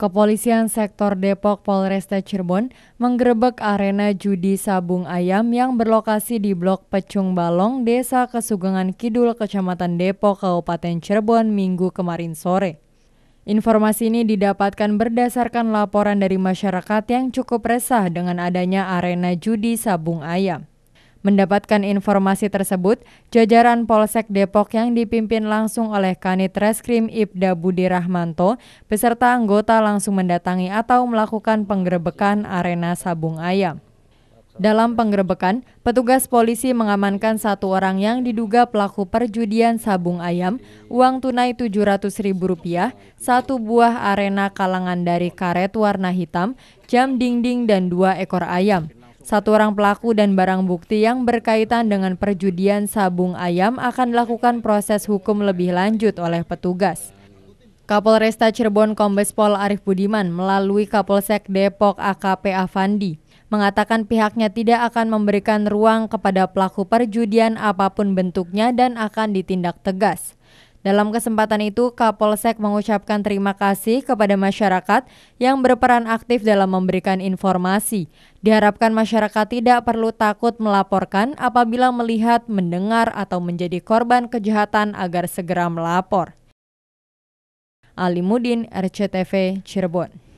Kepolisian Sektor Depok Polresta Cirebon menggerebek arena judi sabung ayam yang berlokasi di Blok Pecung Balong, Desa Kesugengan Kidul, Kecamatan Depok, Kabupaten Cirebon, Minggu kemarin sore. Informasi ini didapatkan berdasarkan laporan dari masyarakat yang cukup resah dengan adanya arena judi sabung ayam. Mendapatkan informasi tersebut, jajaran Polsek Depok yang dipimpin langsung oleh Kanit Reskrim Ibda Budi Rahmanto beserta anggota langsung mendatangi atau melakukan penggerebekan arena Sabung Ayam. Dalam penggerebekan, petugas polisi mengamankan satu orang yang diduga pelaku perjudian sabung ayam, uang tunai Rp700.000, satu buah arena kalangan dari karet warna hitam, jam dinding dan dua ekor ayam. Satu orang pelaku dan barang bukti yang berkaitan dengan perjudian sabung ayam akan dilakukan proses hukum lebih lanjut oleh petugas. Kapolresta Cirebon Kombes Pol Arif Budiman melalui Kapolsek Depok AKP Avandi mengatakan pihaknya tidak akan memberikan ruang kepada pelaku perjudian apapun bentuknya dan akan ditindak tegas. Dalam kesempatan itu, Kapolsek mengucapkan terima kasih kepada masyarakat yang berperan aktif dalam memberikan informasi. Diharapkan masyarakat tidak perlu takut melaporkan apabila melihat, mendengar, atau menjadi korban kejahatan agar segera melapor. Ali Mudin, RCTV Cirebon